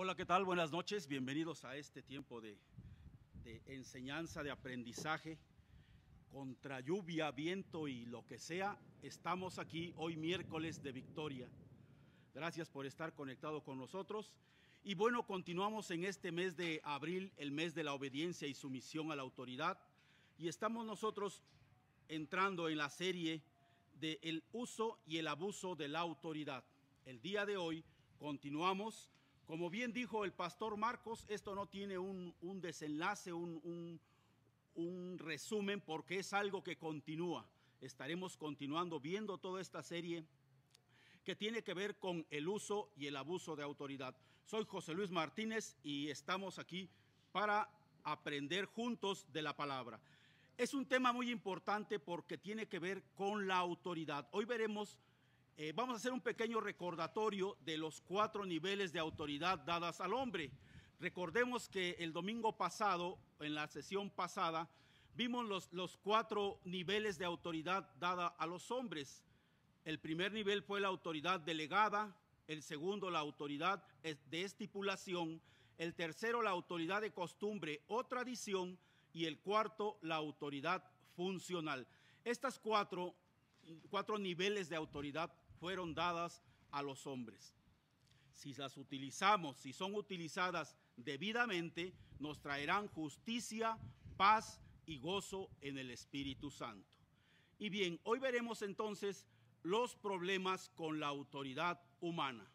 Hola, ¿qué tal? Buenas noches. Bienvenidos a este tiempo de, enseñanza, de aprendizaje. Contra lluvia, viento y lo que sea, estamos aquí hoy miércoles de victoria. Gracias por estar conectado con nosotros. Y bueno, continuamos en este mes de abril, el mes de la obediencia y sumisión a la autoridad. Y estamos nosotros entrando en la serie de el uso y el abuso de la autoridad. El día de hoy continuamos como bien dijo el pastor Marcos, esto no tiene un, desenlace, un, un resumen, porque es algo que continúa. Estaremos continuando viendo toda esta serie que tiene que ver con el uso y el abuso de autoridad. Soy José Luis Martínez y estamos aquí para aprender juntos de la palabra. Es un tema muy importante porque tiene que ver con la autoridad. Hoy veremos eh, vamos a hacer un pequeño recordatorio de los cuatro niveles de autoridad dadas al hombre. Recordemos que el domingo pasado, en la sesión pasada, vimos los, cuatro niveles de autoridad dada a los hombres. El primer nivel fue la autoridad delegada, el segundo la autoridad de estipulación, el tercero la autoridad de costumbre o tradición y el cuarto la autoridad funcional. Estas cuatro, cuatro niveles de autoridad fueron dadas a los hombres. Si las utilizamos, si son utilizadas debidamente, nos traerán justicia, paz y gozo en el Espíritu Santo. Y bien, hoy veremos entonces los problemas con la autoridad humana.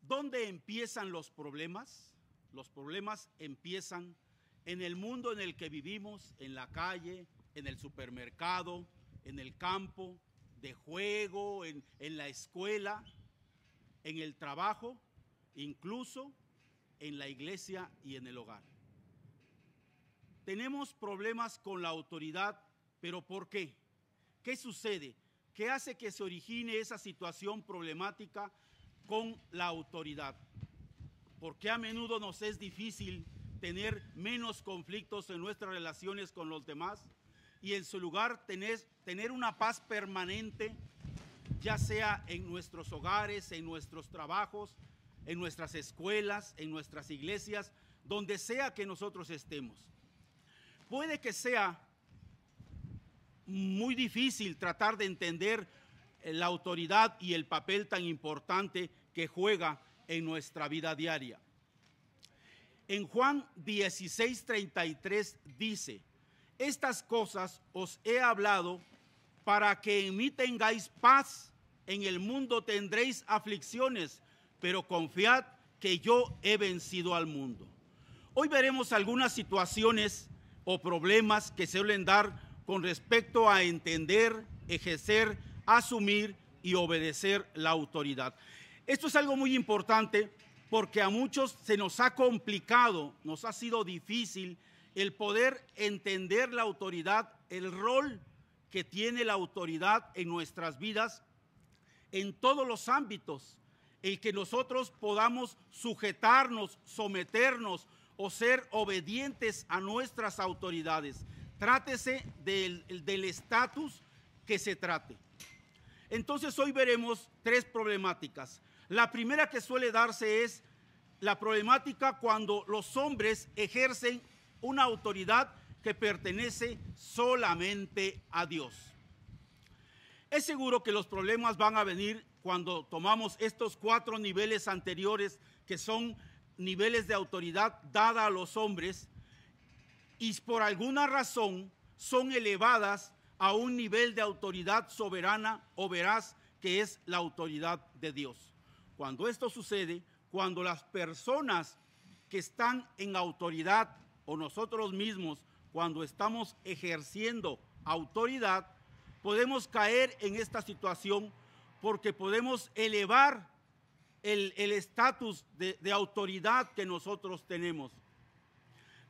¿Dónde empiezan los problemas? Los problemas empiezan en el mundo en el que vivimos, en la calle, en el supermercado, en el campo, de juego, en, en la escuela, en el trabajo, incluso en la iglesia y en el hogar. Tenemos problemas con la autoridad, pero ¿por qué? ¿Qué sucede? ¿Qué hace que se origine esa situación problemática con la autoridad? ¿Por qué a menudo nos es difícil tener menos conflictos en nuestras relaciones con los demás? y en su lugar tener una paz permanente, ya sea en nuestros hogares, en nuestros trabajos, en nuestras escuelas, en nuestras iglesias, donde sea que nosotros estemos. Puede que sea muy difícil tratar de entender la autoridad y el papel tan importante que juega en nuestra vida diaria. En Juan 16:33 dice, estas cosas os he hablado para que en mí tengáis paz. En el mundo tendréis aflicciones, pero confiad que yo he vencido al mundo. Hoy veremos algunas situaciones o problemas que se suelen dar con respecto a entender, ejercer, asumir y obedecer la autoridad. Esto es algo muy importante porque a muchos se nos ha complicado, nos ha sido difícil el poder entender la autoridad, el rol que tiene la autoridad en nuestras vidas, en todos los ámbitos, el que nosotros podamos sujetarnos, someternos o ser obedientes a nuestras autoridades. Trátese del estatus que se trate. Entonces hoy veremos tres problemáticas. La primera que suele darse es la problemática cuando los hombres ejercen una autoridad que pertenece solamente a Dios. Es seguro que los problemas van a venir cuando tomamos estos cuatro niveles anteriores, que son niveles de autoridad dada a los hombres, y por alguna razón son elevadas a un nivel de autoridad soberana o verás que es la autoridad de Dios. Cuando esto sucede, cuando las personas que están en autoridad o nosotros mismos cuando estamos ejerciendo autoridad, podemos caer en esta situación porque podemos elevar el estatus de, de autoridad que nosotros tenemos.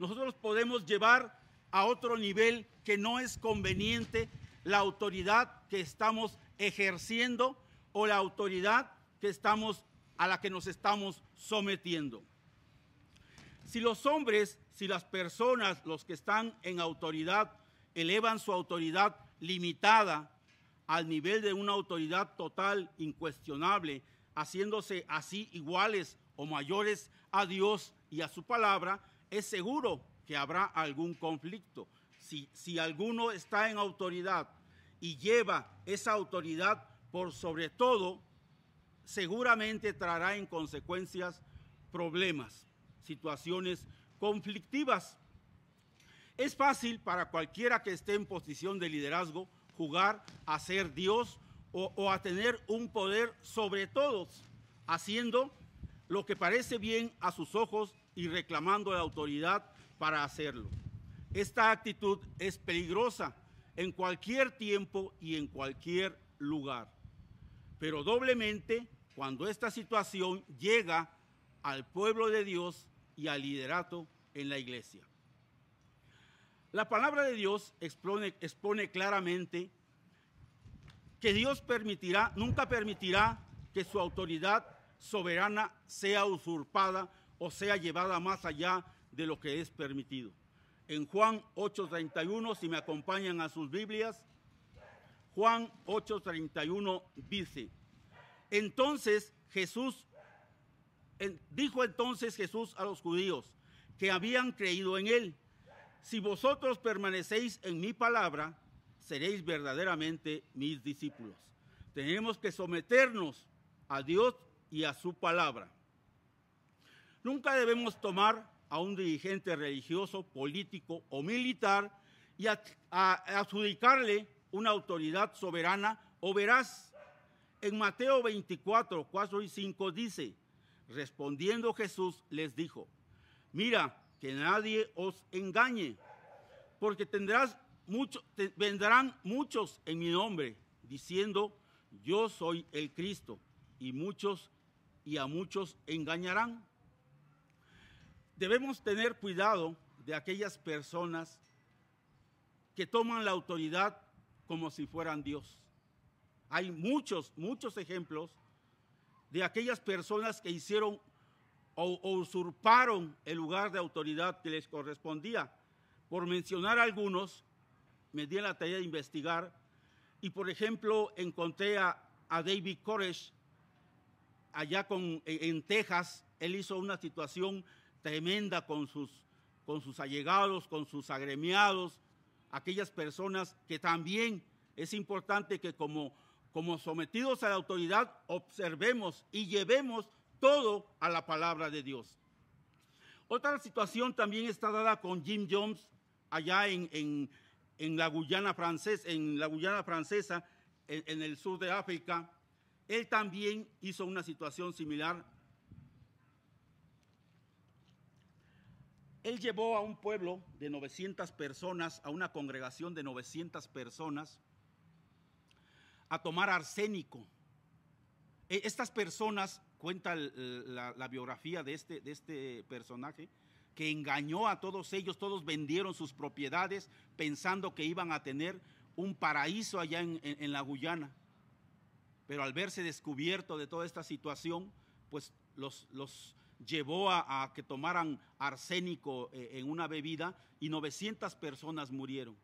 Nosotros podemos llevar a otro nivel que no es conveniente la autoridad que estamos ejerciendo o la autoridad que estamos a la que nos estamos sometiendo. Si los hombres si las personas, los que están en autoridad, elevan su autoridad limitada al nivel de una autoridad total, incuestionable, haciéndose así iguales o mayores a Dios y a su palabra, es seguro que habrá algún conflicto. Si, si alguno está en autoridad y lleva esa autoridad por sobre todo, seguramente traerá en consecuencias problemas, situaciones conflictivas. Es fácil para cualquiera que esté en posición de liderazgo jugar a ser Dios o, a tener un poder sobre todos, haciendo lo que parece bien a sus ojos y reclamando la autoridad para hacerlo. Esta actitud es peligrosa en cualquier tiempo y en cualquier lugar, pero doblemente cuando esta situación llega al pueblo de Dios y al liderato en la iglesia. La palabra de Dios expone, claramente que Dios permitirá, nunca permitirá que su autoridad soberana sea usurpada o sea llevada más allá de lo que es permitido. En Juan 8:31, si me acompañan a sus Biblias, Juan 8:31 dice, entonces Jesús dijo entonces Jesús a los judíos que habían creído en él, si vosotros permanecéis en mi palabra, seréis verdaderamente mis discípulos. Tenemos que someternos a Dios y a su palabra. Nunca debemos tomar a un dirigente religioso, político o militar y adjudicarle una autoridad soberana o veraz. En Mateo 24, 4 y 5 dice, Respondiendo Jesús les dijo, mira, que nadie os engañe, porque tendrás vendrán muchos en mi nombre, diciendo, yo soy el Cristo, y muchos y a muchos engañarán. Debemos tener cuidado de aquellas personas que toman la autoridad como si fueran Dios. Hay muchos, muchos ejemplos de aquellas personas que hicieron o, usurparon el lugar de autoridad que les correspondía. Por mencionar algunos, me di la tarea de investigar y, por ejemplo, encontré a, a David Koresh allá con, en Texas. Él hizo una situación tremenda con sus, con sus allegados, con sus agremiados, aquellas personas que también es importante que como como sometidos a la autoridad, observemos y llevemos todo a la palabra de Dios. Otra situación también está dada con Jim Jones allá en, la Guyana francesa, en la Guyana francesa, en el sur de África. Él también hizo una situación similar. Él llevó a un pueblo de 900 personas, a una congregación de 900 personas, a tomar arsénico. E, estas personas, cuenta la, biografía de este, de este personaje, que engañó a todos ellos, todos vendieron sus propiedades pensando que iban a tener un paraíso allá en, la Guyana. Pero al verse descubierto de toda esta situación, pues los, los llevó a, a, que tomaran arsénico eh, en una bebida y 900 personas murieron.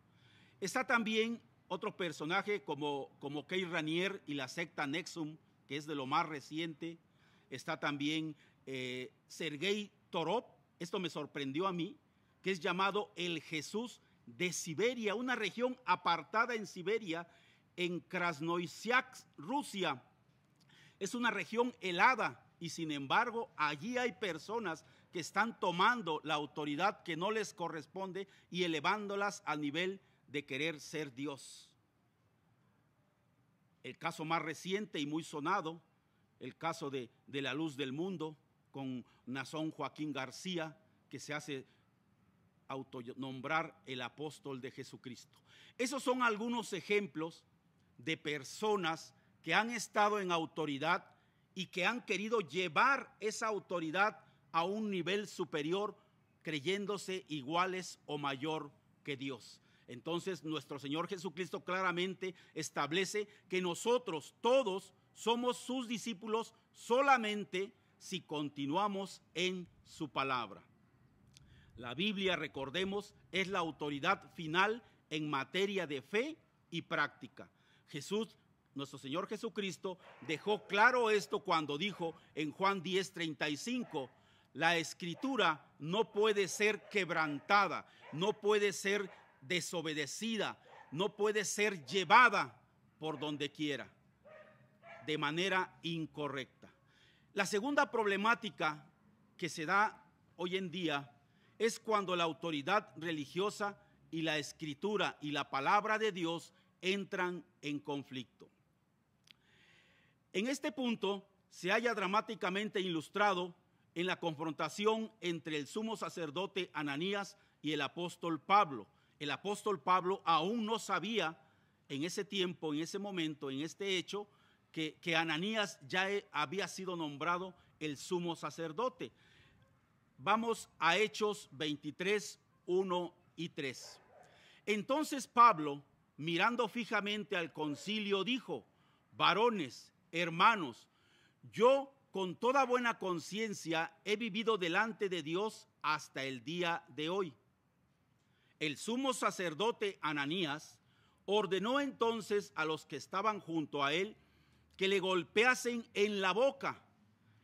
Está también otro personaje como, como Kay Ranier y la secta Nexum, que es de lo más reciente. Está también eh, Sergei Torop, esto me sorprendió a mí, que es llamado el Jesús de Siberia, una región apartada en Siberia, en Krasnoyarsk, Rusia. Es una región helada y sin embargo allí hay personas que están tomando la autoridad que no les corresponde y elevándolas a nivel de querer ser Dios. El caso más reciente y muy sonado, el caso de, de la luz del mundo, con Nazón Joaquín García, que se hace autonombrar el apóstol de Jesucristo. Esos son algunos ejemplos de personas que han estado en autoridad y que han querido llevar esa autoridad a un nivel superior creyéndose iguales o mayor que Dios. Entonces nuestro Señor Jesucristo claramente establece que nosotros todos somos sus discípulos solamente si continuamos en su palabra. La Biblia, recordemos, es la autoridad final en materia de fe y práctica. Jesús, nuestro Señor Jesucristo, dejó claro esto cuando dijo en Juan 10:35, la escritura no puede ser quebrantada, no puede ser desobedecida, no puede ser llevada por donde quiera, de manera incorrecta. La segunda problemática que se da hoy en día es cuando la autoridad religiosa y la escritura y la palabra de Dios entran en conflicto. En este punto se haya dramáticamente ilustrado en la confrontación entre el sumo sacerdote Ananías y el apóstol Pablo, el apóstol Pablo aún no sabía en ese tiempo, en ese momento, en este hecho, que, Ananías ya había sido nombrado el sumo sacerdote. Vamos a Hechos 23, 1 y 3. Entonces Pablo, mirando fijamente al concilio, dijo, varones, hermanos, yo con toda buena conciencia he vivido delante de Dios hasta el día de hoy el sumo sacerdote Ananías ordenó entonces a los que estaban junto a él que le golpeasen en la boca.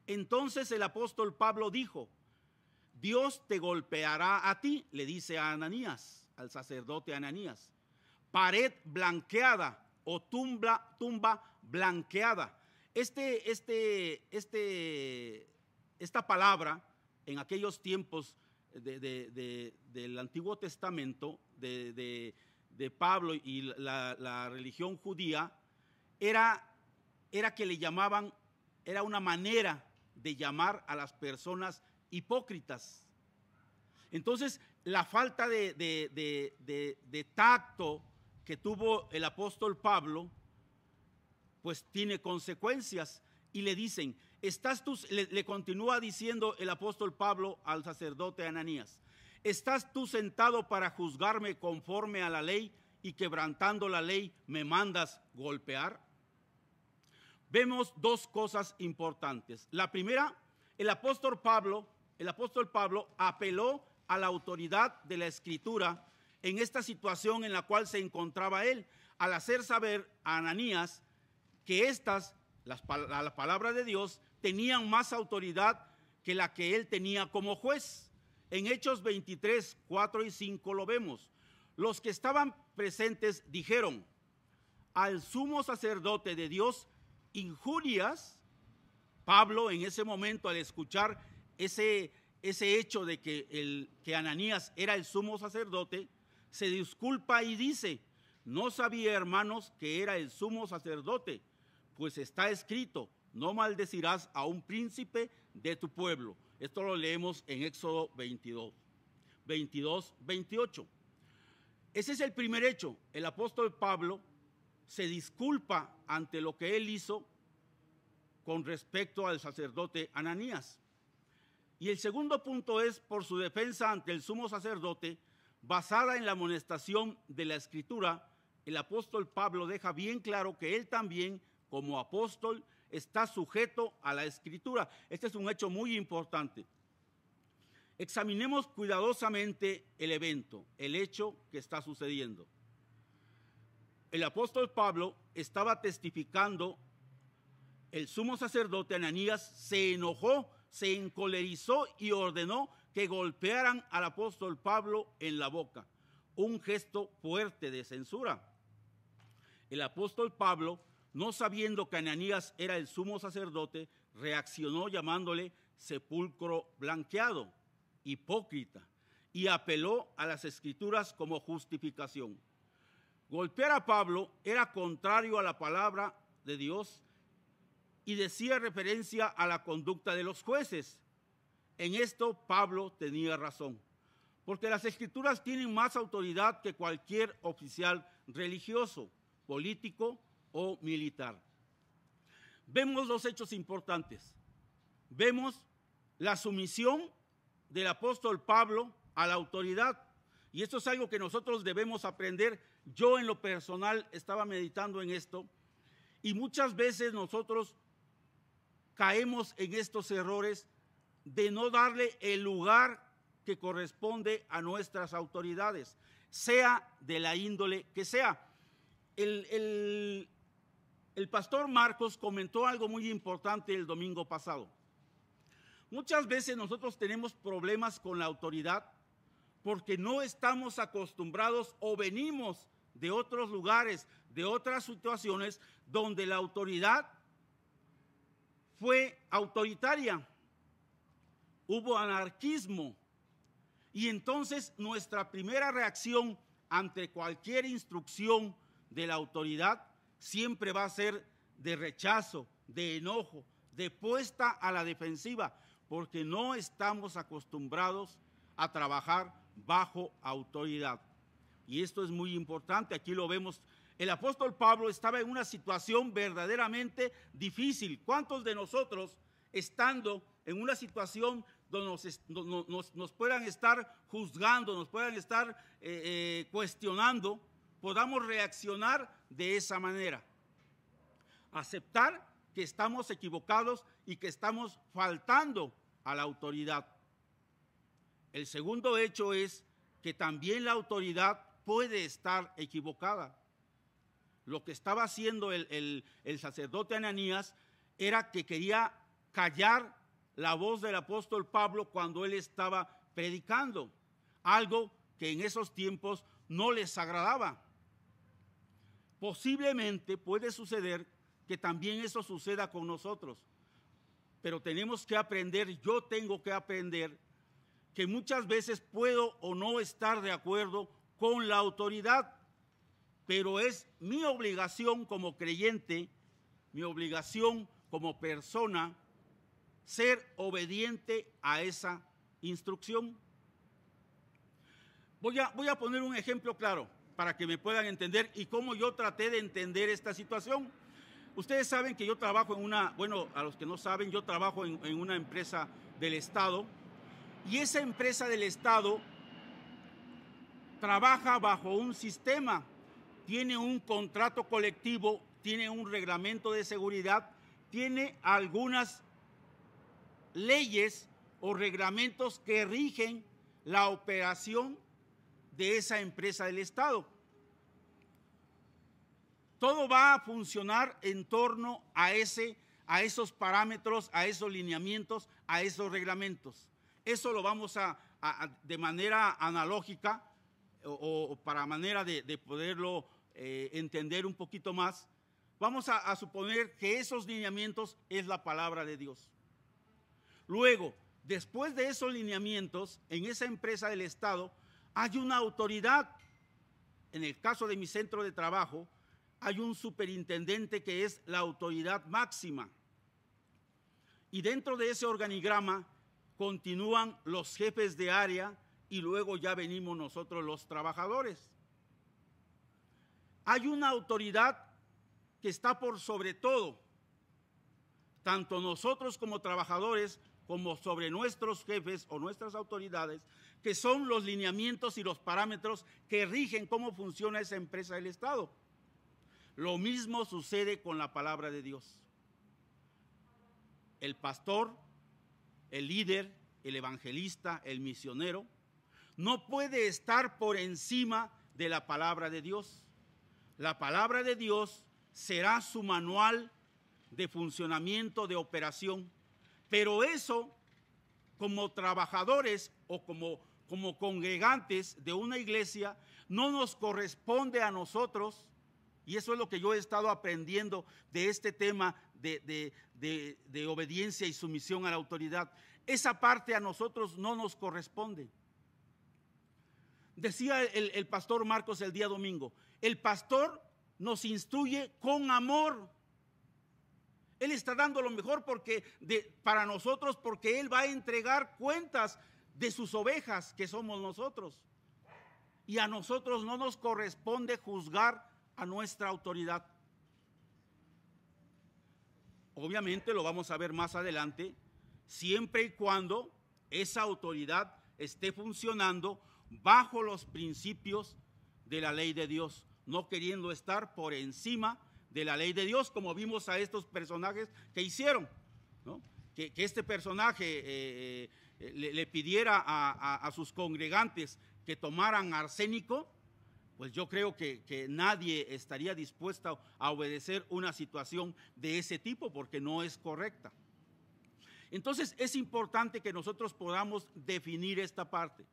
Entonces el apóstol Pablo dijo, Dios te golpeará a ti, le dice a Ananías, al sacerdote Ananías, pared blanqueada o tumba, tumba blanqueada. Este, este, este, esta palabra en aquellos tiempos del Antiguo Testamento, de, Pablo y la, religión judía, era, era que le llamaban, era una manera de llamar a las personas hipócritas. Entonces, la falta de tacto que tuvo el apóstol Pablo, pues tiene consecuencias. Y le dicen, estás tú, le, continúa diciendo el apóstol Pablo al sacerdote Ananías, estás tú sentado para juzgarme conforme a la ley y quebrantando la ley me mandas golpear? Vemos dos cosas importantes. La primera, el apóstol Pablo, el apóstol Pablo apeló a la autoridad de la escritura en esta situación en la cual se encontraba él, al hacer saber a Ananías que estas, las, la palabra de Dios, tenían más autoridad que la que él tenía como juez. En Hechos 23, 4 y 5 lo vemos. Los que estaban presentes dijeron al sumo sacerdote de Dios injurias. Pablo en ese momento al escuchar ese, ese hecho de que, el, que Ananías era el sumo sacerdote, se disculpa y dice, no sabía hermanos que era el sumo sacerdote, pues está escrito, no maldecirás a un príncipe de tu pueblo. Esto lo leemos en Éxodo 22, 22, 28. Ese es el primer hecho. El apóstol Pablo se disculpa ante lo que él hizo con respecto al sacerdote Ananías. Y el segundo punto es por su defensa ante el sumo sacerdote, basada en la amonestación de la escritura, el apóstol Pablo deja bien claro que él también, como apóstol, está sujeto a la escritura. Este es un hecho muy importante. Examinemos cuidadosamente el evento, el hecho que está sucediendo. El apóstol Pablo estaba testificando, el sumo sacerdote Ananías se enojó, se encolerizó y ordenó que golpearan al apóstol Pablo en la boca, un gesto fuerte de censura. El apóstol Pablo no sabiendo que Ananías era el sumo sacerdote, reaccionó llamándole sepulcro blanqueado, hipócrita, y apeló a las escrituras como justificación. Golpear a Pablo era contrario a la palabra de Dios y decía referencia a la conducta de los jueces. En esto Pablo tenía razón, porque las escrituras tienen más autoridad que cualquier oficial religioso, político militar. Vemos dos hechos importantes. Vemos la sumisión del apóstol Pablo a la autoridad. Y esto es algo que nosotros debemos aprender. Yo en lo personal estaba meditando en esto y muchas veces nosotros caemos en estos errores de no darle el lugar que corresponde a nuestras autoridades, sea de la índole que sea. el, el pastor Marcos comentó algo muy importante el domingo pasado. Muchas veces nosotros tenemos problemas con la autoridad porque no estamos acostumbrados o venimos de otros lugares, de otras situaciones donde la autoridad fue autoritaria, hubo anarquismo y entonces nuestra primera reacción ante cualquier instrucción de la autoridad siempre va a ser de rechazo, de enojo, de puesta a la defensiva, porque no estamos acostumbrados a trabajar bajo autoridad. Y esto es muy importante, aquí lo vemos. El apóstol Pablo estaba en una situación verdaderamente difícil. ¿Cuántos de nosotros, estando en una situación donde nos, puedan estar juzgando, nos puedan estar eh, eh, cuestionando, podamos reaccionar de esa manera. Aceptar que estamos equivocados y que estamos faltando a la autoridad. El segundo hecho es que también la autoridad puede estar equivocada. Lo que estaba haciendo el, el sacerdote Ananías era que quería callar la voz del apóstol Pablo cuando él estaba predicando, algo que en esos tiempos no les agradaba. Posiblemente puede suceder que también eso suceda con nosotros, pero tenemos que aprender, yo tengo que aprender, que muchas veces puedo o no estar de acuerdo con la autoridad, pero es mi obligación como creyente, mi obligación como persona, ser obediente a esa instrucción. Voy a, voy a poner un ejemplo claro para que me puedan entender y cómo yo traté de entender esta situación. Ustedes saben que yo trabajo en una, bueno, a los que no saben, yo trabajo en, una empresa del Estado y esa empresa del Estado trabaja bajo un sistema, tiene un contrato colectivo, tiene un reglamento de seguridad, tiene algunas leyes o reglamentos que rigen la operación de esa empresa del Estado. Todo va a funcionar en torno a, ese, a esos parámetros, a esos lineamientos, a esos reglamentos. Eso lo vamos a, de manera analógica o, para manera de, poderlo eh, entender un poquito más, vamos a, a suponer que esos lineamientos es la palabra de Dios. Luego, después de esos lineamientos, en esa empresa del Estado, hay una autoridad, en el caso de mi centro de trabajo, hay un superintendente que es la autoridad máxima. Y dentro de ese organigrama continúan los jefes de área y luego ya venimos nosotros los trabajadores. Hay una autoridad que está por sobre todo, tanto nosotros como trabajadores como sobre nuestros jefes o nuestras autoridades, que son los lineamientos y los parámetros que rigen cómo funciona esa empresa del Estado. Lo mismo sucede con la palabra de Dios. El pastor, el líder, el evangelista, el misionero, no puede estar por encima de la palabra de Dios. La palabra de Dios será su manual de funcionamiento, de operación. Pero eso, como trabajadores o como, como congregantes de una iglesia, no nos corresponde a nosotros, y eso es lo que yo he estado aprendiendo de este tema de, obediencia y sumisión a la autoridad, esa parte a nosotros no nos corresponde. Decía el, pastor Marcos el día domingo, el pastor nos instruye con amor. Él está dando lo mejor porque de, para nosotros, porque Él va a entregar cuentas de sus ovejas que somos nosotros. Y a nosotros no nos corresponde juzgar a nuestra autoridad. Obviamente lo vamos a ver más adelante, siempre y cuando esa autoridad esté funcionando bajo los principios de la ley de Dios, no queriendo estar por encima de la ley de Dios, como vimos a estos personajes que hicieron, que, este personaje eh, eh, eh, le, pidiera a, sus congregantes que tomaran arsénico, pues yo creo que, que, nadie estaría dispuesto a obedecer una situación de ese tipo porque no es correcta. Entonces es importante que nosotros podamos definir esta parte.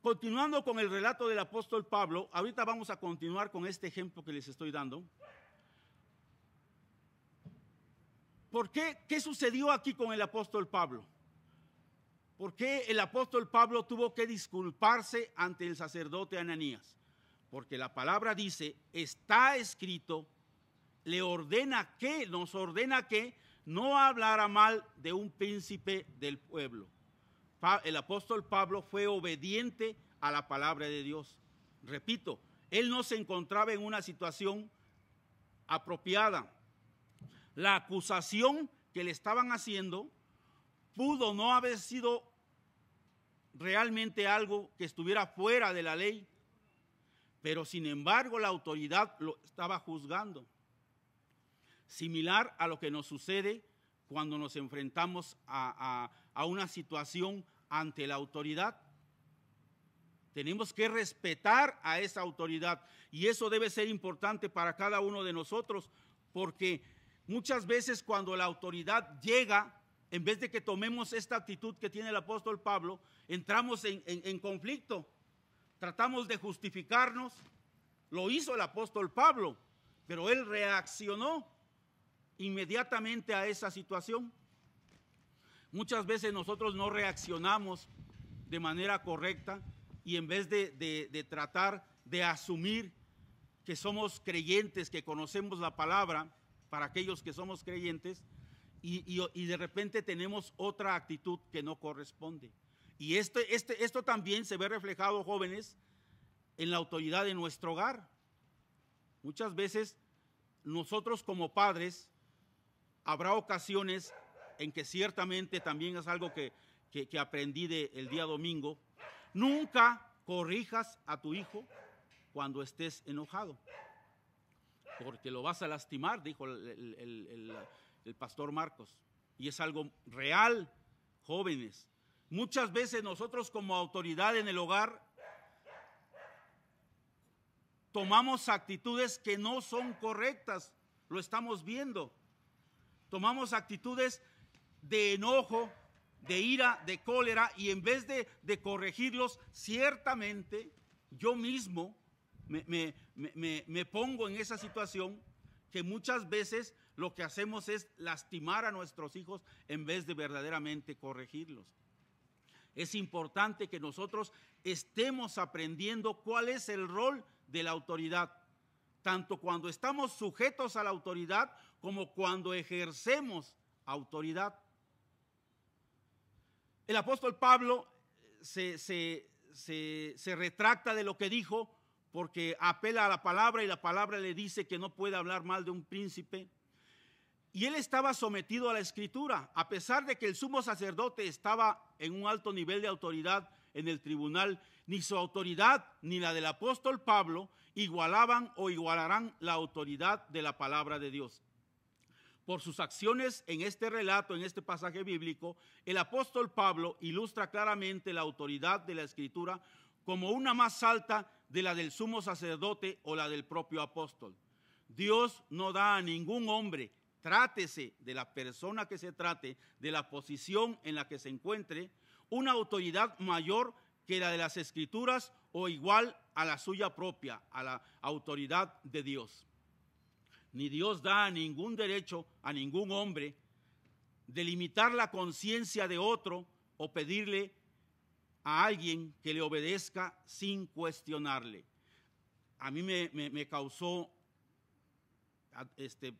Continuando con el relato del apóstol Pablo, ahorita vamos a continuar con este ejemplo que les estoy dando. ¿Por qué? ¿Qué sucedió aquí con el apóstol Pablo? ¿Por qué el apóstol Pablo tuvo que disculparse ante el sacerdote Ananías? Porque la palabra dice, está escrito, le ordena que, nos ordena que no hablara mal de un príncipe del pueblo. El apóstol Pablo fue obediente a la palabra de Dios. Repito, él no se encontraba en una situación apropiada. La acusación que le estaban haciendo pudo no haber sido realmente algo que estuviera fuera de la ley, pero sin embargo la autoridad lo estaba juzgando. Similar a lo que nos sucede cuando nos enfrentamos a, una situación ante la autoridad. Tenemos que respetar a esa autoridad y eso debe ser importante para cada uno de nosotros porque muchas veces cuando la autoridad llega en vez de que tomemos esta actitud que tiene el apóstol Pablo, entramos en, conflicto, tratamos de justificarnos, lo hizo el apóstol Pablo, pero él reaccionó inmediatamente a esa situación. Muchas veces nosotros no reaccionamos de manera correcta y en vez de, tratar de asumir que somos creyentes, que conocemos la palabra, para aquellos que somos creyentes, y, de repente tenemos otra actitud que no corresponde. Y este, este, esto también se ve reflejado, jóvenes, en la autoridad de nuestro hogar. Muchas veces nosotros como padres habrá ocasiones en que ciertamente también es algo que, aprendí de, el día domingo. Nunca corrijas a tu hijo cuando estés enojado, porque lo vas a lastimar, dijo el, el, el pastor Marcos. Y es algo real, jóvenes. Muchas veces nosotros como autoridad en el hogar tomamos actitudes que no son correctas, lo estamos viendo. Tomamos actitudes de enojo, de ira, de cólera, y en vez de, corregirlos, ciertamente yo mismo me, pongo en esa situación que muchas veces lo que hacemos es lastimar a nuestros hijos en vez de verdaderamente corregirlos. Es importante que nosotros estemos aprendiendo cuál es el rol de la autoridad, tanto cuando estamos sujetos a la autoridad como cuando ejercemos autoridad. El apóstol Pablo se, se, retracta de lo que dijo porque apela a la palabra y la palabra le dice que no puede hablar mal de un príncipe, y él estaba sometido a la escritura, a pesar de que el sumo sacerdote estaba en un alto nivel de autoridad en el tribunal, ni su autoridad ni la del apóstol Pablo igualaban o igualarán la autoridad de la palabra de Dios. Por sus acciones en este relato, en este pasaje bíblico, el apóstol Pablo ilustra claramente la autoridad de la escritura como una más alta de la del sumo sacerdote o la del propio apóstol. Dios no da a ningún hombre trátese de la persona que se trate, de la posición en la que se encuentre, una autoridad mayor que la de las escrituras o igual a la suya propia, a la autoridad de Dios. Ni Dios da ningún derecho a ningún hombre de limitar la conciencia de otro o pedirle a alguien que le obedezca sin cuestionarle. A mí me, causó este,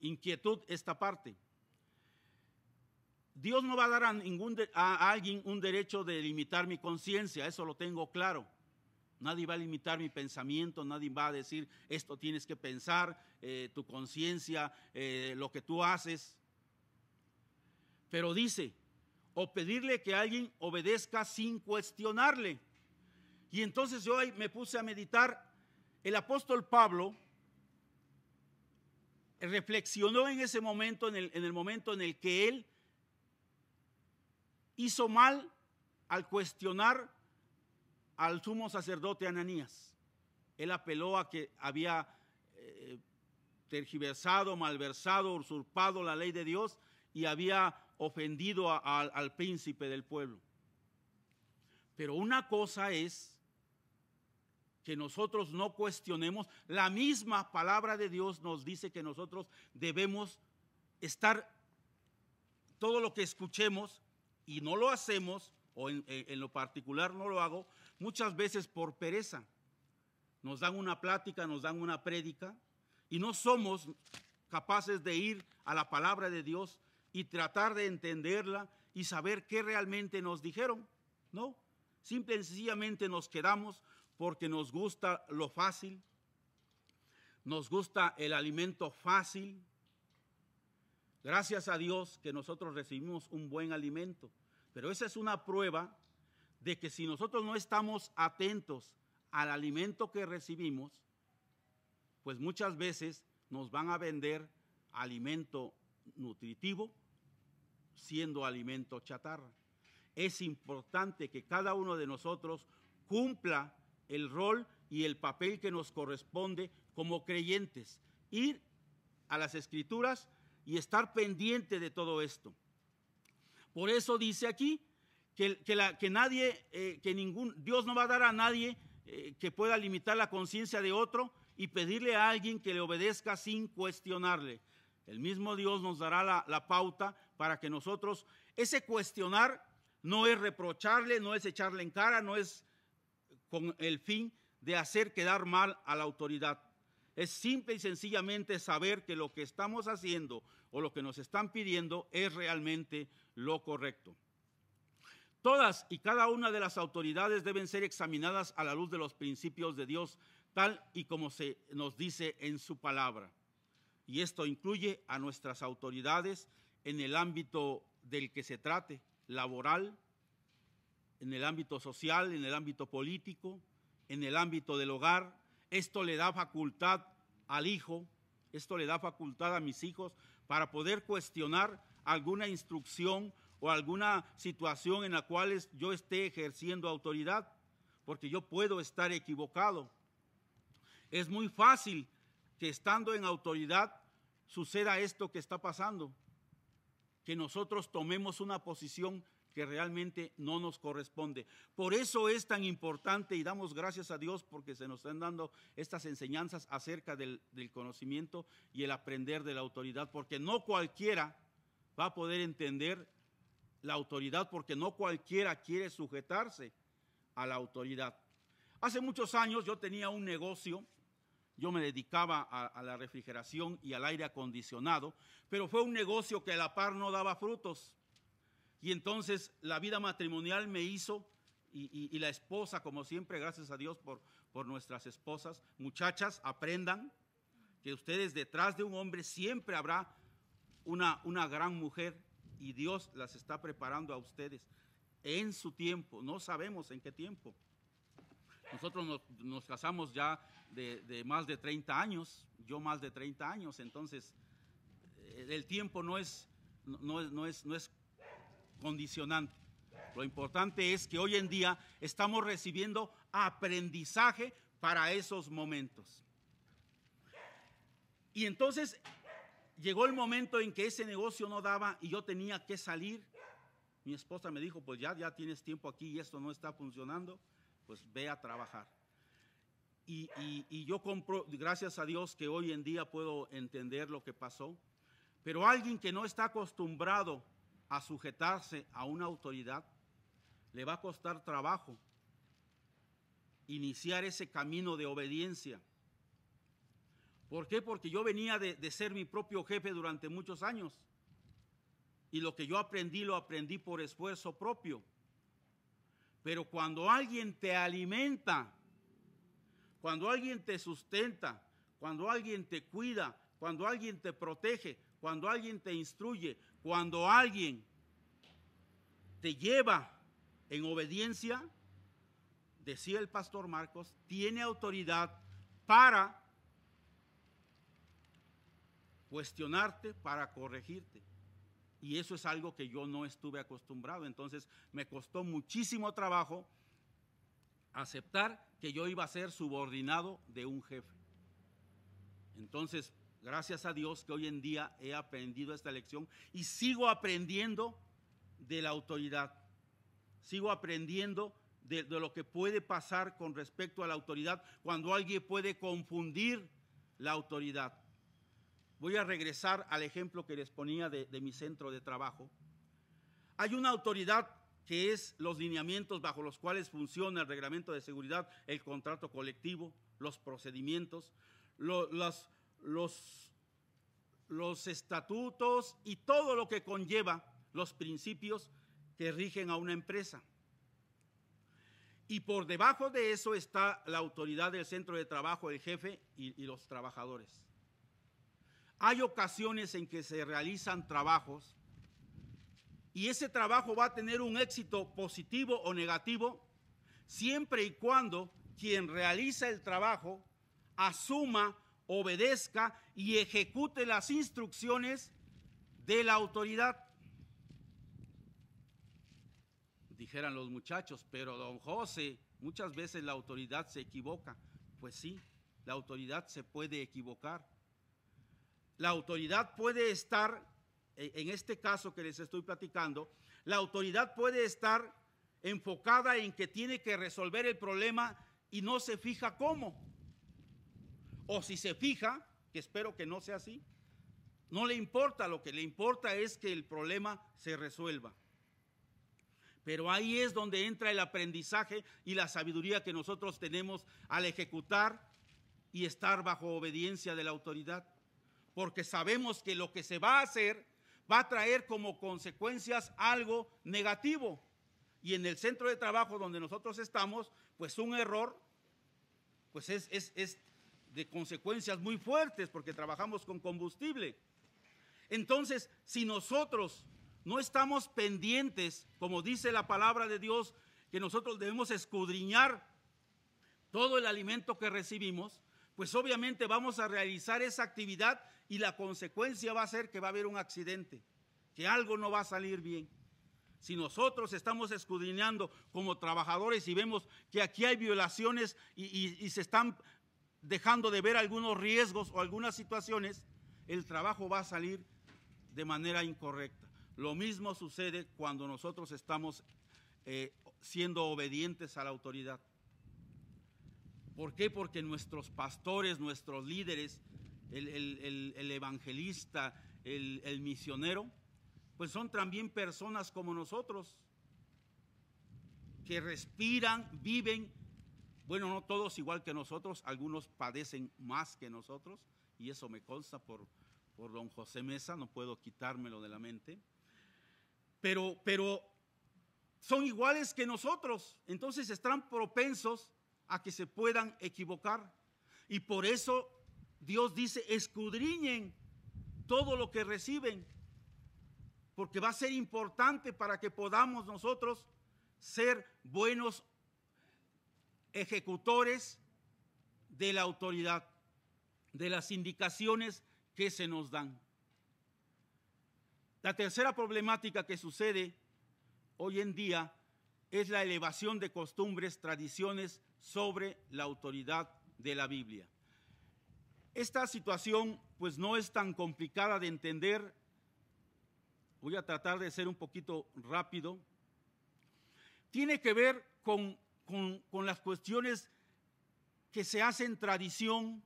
inquietud esta parte. Dios no va a dar a, ningún a alguien un derecho de limitar mi conciencia, eso lo tengo claro. Nadie va a limitar mi pensamiento, nadie va a decir, esto tienes que pensar, eh, tu conciencia, eh, lo que tú haces. Pero dice, o pedirle que alguien obedezca sin cuestionarle. Y entonces yo ahí me puse a meditar, el apóstol Pablo, reflexionó en ese momento, en el, momento en el que él hizo mal al cuestionar al sumo sacerdote Ananías. Él apeló a que había eh, tergiversado, malversado, usurpado la ley de Dios y había ofendido al príncipe del pueblo. Pero una cosa es que nosotros no cuestionemos. La misma palabra de Dios nos dice que nosotros debemos estar todo lo que escuchemos y no lo hacemos, o en, en, lo particular no lo hago, muchas veces por pereza. Nos dan una plática, nos dan una prédica y no somos capaces de ir a la palabra de Dios y tratar de entenderla y saber qué realmente nos dijeron. No, simple y sencillamente nos quedamos porque nos gusta lo fácil, nos gusta el alimento fácil. Gracias a Dios que nosotros recibimos un buen alimento, pero esa es una prueba de que si nosotros no estamos atentos al alimento que recibimos, pues muchas veces nos van a vender alimento nutritivo siendo alimento chatarra. Es importante que cada uno de nosotros cumpla el rol y el papel que nos corresponde como creyentes, ir a las escrituras y estar pendiente de todo esto. Por eso dice aquí que, nadie, eh, que ningún, Dios no va a dar a nadie eh, que pueda limitar la conciencia de otro y pedirle a alguien que le obedezca sin cuestionarle. El mismo Dios nos dará la pauta para que nosotros, ese cuestionar no es reprocharle, no es echarle en cara, no es con el fin de hacer quedar mal a la autoridad. Es simple y sencillamente saber que lo que estamos haciendo o lo que nos están pidiendo es realmente lo correcto. Todas y cada una de las autoridades deben ser examinadas a la luz de los principios de Dios, tal y como se nos dice en su palabra. Y esto incluye a nuestras autoridades en el ámbito del que se trate, laboral, en el ámbito social, en el ámbito político, en el ámbito del hogar. Esto le da facultad al hijo, esto le da facultad a mis hijos para poder cuestionar alguna instrucción o alguna situación en la cual yo esté ejerciendo autoridad, porque yo puedo estar equivocado. Es muy fácil que estando en autoridad suceda esto que está pasando, que nosotros tomemos una posición realmente no nos corresponde. Por eso es tan importante y damos gracias a Dios porque se nos están dando estas enseñanzas acerca del, conocimiento y el aprender de la autoridad, porque no cualquiera va a poder entender la autoridad, porque no cualquiera quiere sujetarse a la autoridad. Hace muchos años yo tenía un negocio, yo me dedicaba a, a, la refrigeración y al aire acondicionado, pero fue un negocio que a la par no daba frutos. Y entonces la vida matrimonial me hizo, y, la esposa, como siempre, gracias a Dios por, por nuestras esposas, muchachas, aprendan que ustedes detrás de un hombre siempre habrá una, una, gran mujer y Dios las está preparando a ustedes en su tiempo. No sabemos en qué tiempo. Nosotros nos, casamos ya de, más de 30 años, yo más de 30 años, entonces eh, el tiempo no es, no, es, no es, no es condicionante. Lo importante es que hoy en día estamos recibiendo aprendizaje para esos momentos. Y entonces llegó el momento en que ese negocio no daba y yo tenía que salir. Mi esposa me dijo, pues ya, ya tienes tiempo aquí y esto no está funcionando, pues ve a trabajar. Y, y yo compro, gracias a Dios que hoy en día puedo entender lo que pasó, pero alguien que no está acostumbrado a sujetarse a una autoridad, le va a costar trabajo iniciar ese camino de obediencia. ¿Por qué? Porque yo venía de, ser mi propio jefe durante muchos años. Y lo que yo aprendí lo aprendí por esfuerzo propio. Pero cuando alguien te alimenta, cuando alguien te sustenta, cuando alguien te cuida, cuando alguien te protege, cuando alguien te instruye, cuando alguien te lleva en obediencia, decía el pastor Marcos, tiene autoridad para cuestionarte, para corregirte. Y eso es algo que yo no estuve acostumbrado. Entonces me costó muchísimo trabajo aceptar que yo iba a ser subordinado de un jefe. Entonces, Gracias a Dios que hoy en día he aprendido esta lección y sigo aprendiendo de la autoridad. Sigo aprendiendo de, lo que puede pasar con respecto a la autoridad cuando alguien puede confundir la autoridad. Voy a regresar al ejemplo que les ponía de, mi centro de trabajo. Hay una autoridad que es los lineamientos bajo los cuales funciona el reglamento de seguridad, el contrato colectivo, los procedimientos, los… las, los, los estatutos y todo lo que conlleva los principios que rigen a una empresa. Y por debajo de eso está la autoridad del centro de trabajo, el jefe y, y los trabajadores. Hay ocasiones en que se realizan trabajos y ese trabajo va a tener un éxito positivo o negativo siempre y cuando quien realiza el trabajo asuma obedezca y ejecute las instrucciones de la autoridad. Dijeran los muchachos, pero don José, muchas veces la autoridad se equivoca. Pues sí, la autoridad se puede equivocar. La autoridad puede estar, e, en este caso que les estoy platicando, la autoridad puede estar enfocada en que tiene que resolver el problema y no se fija cómo. O si se fija, que espero que no sea así, no le importa, lo que le importa es que el problema se resuelva. Pero ahí es donde entra el aprendizaje y la sabiduría que nosotros tenemos al ejecutar y estar bajo obediencia de la autoridad. Porque sabemos que lo que se va a hacer va a traer como consecuencias algo negativo. Y en el centro de trabajo donde nosotros estamos, pues un error, pues es, es, de consecuencias muy fuertes porque trabajamos con combustible. Entonces, si nosotros no estamos pendientes, como dice la palabra de Dios, que nosotros debemos escudriñar todo el alimento que recibimos, pues obviamente vamos a realizar esa actividad y la consecuencia va a ser que va a haber un accidente, que algo no va a salir bien. Si nosotros estamos escudriñando como trabajadores y vemos que aquí hay violaciones y, se están dejando de ver algunos riesgos o algunas situaciones, el trabajo va a salir de manera incorrecta. Lo mismo sucede cuando nosotros estamos eh, siendo obedientes a la autoridad. ¿Por qué? Porque nuestros pastores, nuestros líderes, el, el evangelista, el misionero, pues son también personas como nosotros, que respiran, viven bueno, no todos igual que nosotros, algunos padecen más que nosotros, y eso me consta por, por don José Mesa, no puedo quitármelo de la mente. Pero, pero son iguales que nosotros, entonces están propensos a que se puedan equivocar. Y por eso Dios dice, escudriñen todo lo que reciben, porque va a ser importante para que podamos nosotros ser buenos ejecutores de la autoridad, de las indicaciones que se nos dan. La tercera problemática que sucede hoy en día es la elevación de costumbres, tradiciones sobre la autoridad de la Biblia. Esta situación pues no es tan complicada de entender. Voy a tratar de ser un poquito rápido. Tiene que ver con con, las cuestiones que se hacen tradición,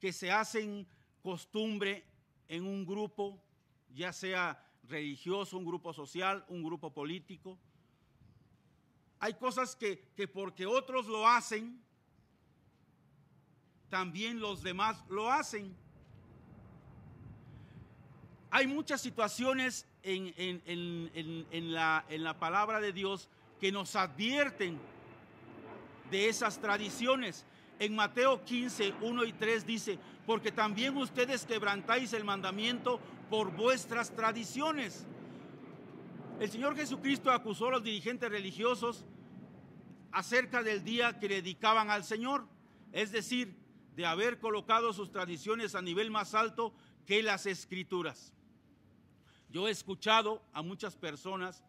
que se hacen costumbre en un grupo, ya sea religioso, un grupo social, un grupo político. Hay cosas que, que, porque otros lo hacen, también los demás lo hacen. Hay muchas situaciones en, en, la, la palabra de Dios que nos advierten de esas tradiciones. En Mateo 15, 1 y 3 dice, porque también ustedes quebrantáis el mandamiento por vuestras tradiciones. El Señor Jesucristo acusó a los dirigentes religiosos acerca del día que le dedicaban al Señor, es decir, de haber colocado sus tradiciones a nivel más alto que las escrituras. Yo he escuchado a muchas personas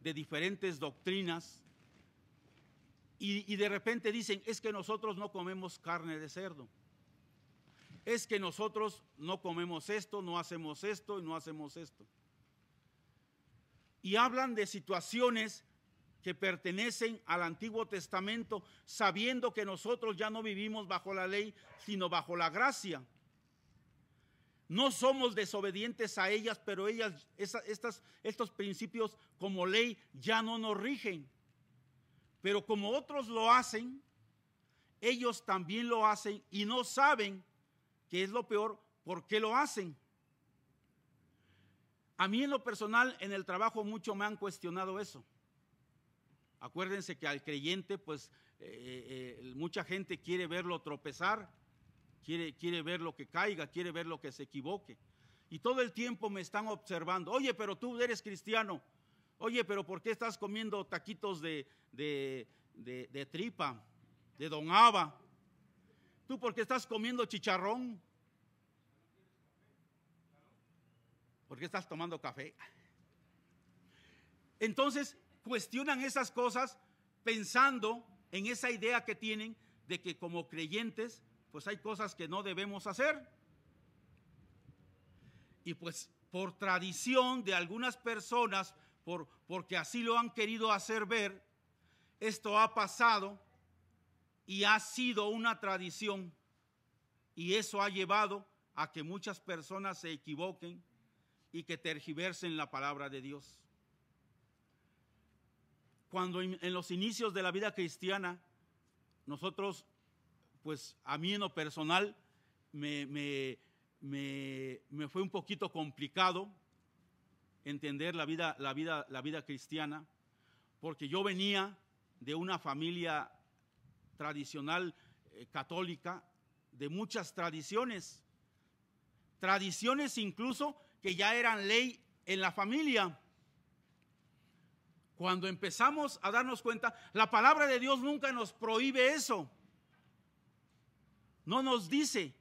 de diferentes doctrinas y, de repente dicen, es que nosotros no comemos carne de cerdo es que nosotros no comemos esto, no hacemos esto y no hacemos esto. Y hablan de situaciones que pertenecen al Antiguo Testamento, sabiendo que nosotros ya no vivimos bajo la ley, sino bajo la gracia. No somos desobedientes a ellas, pero ellas, estas, estos principios como ley ya no nos rigen. Pero como otros lo hacen, ellos también lo hacen y no saben que es lo peor, por qué lo hacen. A mí en lo personal, en el trabajo, mucho me han cuestionado eso. Acuérdense que al creyente, pues eh, eh, mucha gente quiere verlo tropezar, quiere, quiere ver lo que caiga, quiere ver lo que se equivoque. Y todo el tiempo me están observando, oye, pero tú eres cristiano, Oye, pero ¿por qué estás comiendo taquitos de, de, de, tripa, de donaba? ¿Tú por qué estás comiendo chicharrón? ¿Por qué estás tomando café? Entonces, cuestionan esas cosas pensando en esa idea que tienen de que como creyentes, pues hay cosas que no debemos hacer. Y pues por tradición de algunas personas por, porque así lo han querido hacer ver, esto ha pasado y ha sido una tradición y eso ha llevado a que muchas personas se equivoquen y que tergiversen la palabra de Dios. Cuando en los inicios de la vida cristiana, nosotros, pues a mí en lo personal, me, me, me, me fue un poquito complicado entender la vida, la vida, la vida cristiana, porque yo venía de una familia tradicional eh, católica, de muchas tradiciones, tradiciones incluso que ya eran ley en la familia. Cuando empezamos a darnos cuenta, la palabra de Dios nunca nos prohíbe eso. No nos dice,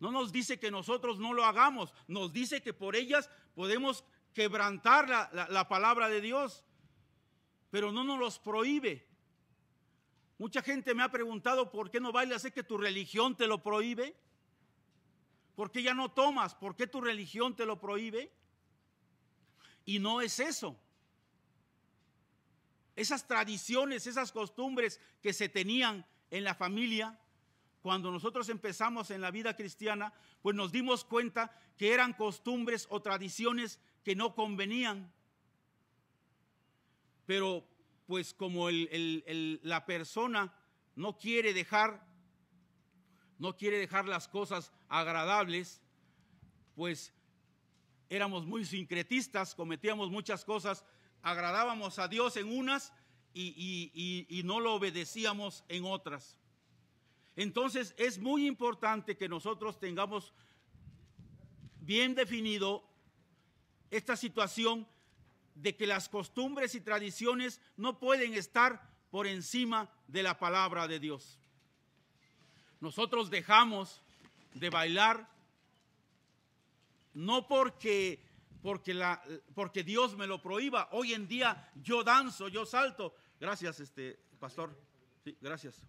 no nos dice que nosotros no lo hagamos, nos dice que por ellas podemos quebrantar la, palabra de Dios, pero no nos los prohíbe. Mucha gente me ha preguntado por qué no bailas, es que tu religión te lo prohíbe. ¿Por qué ya no tomas? ¿Por qué tu religión te lo prohíbe? Y no es eso. Esas tradiciones, esas costumbres que se tenían en la familia, cuando nosotros empezamos en la vida cristiana, pues nos dimos cuenta que eran costumbres o tradiciones que no convenían. Pero pues como la persona no quiere dejar, no quiere dejar las cosas agradables, pues éramos muy sincretistas, cometíamos muchas cosas, agradábamos a Dios en unas y no lo obedecíamos en otras. Entonces es muy importante que nosotros tengamos bien definido esta situación de que las costumbres y tradiciones no pueden estar por encima de la palabra de Dios. Nosotros dejamos de bailar no porque porque, la, porque Dios me lo prohíba. Hoy en día yo danzo, yo salto. Gracias, este pastor. gracias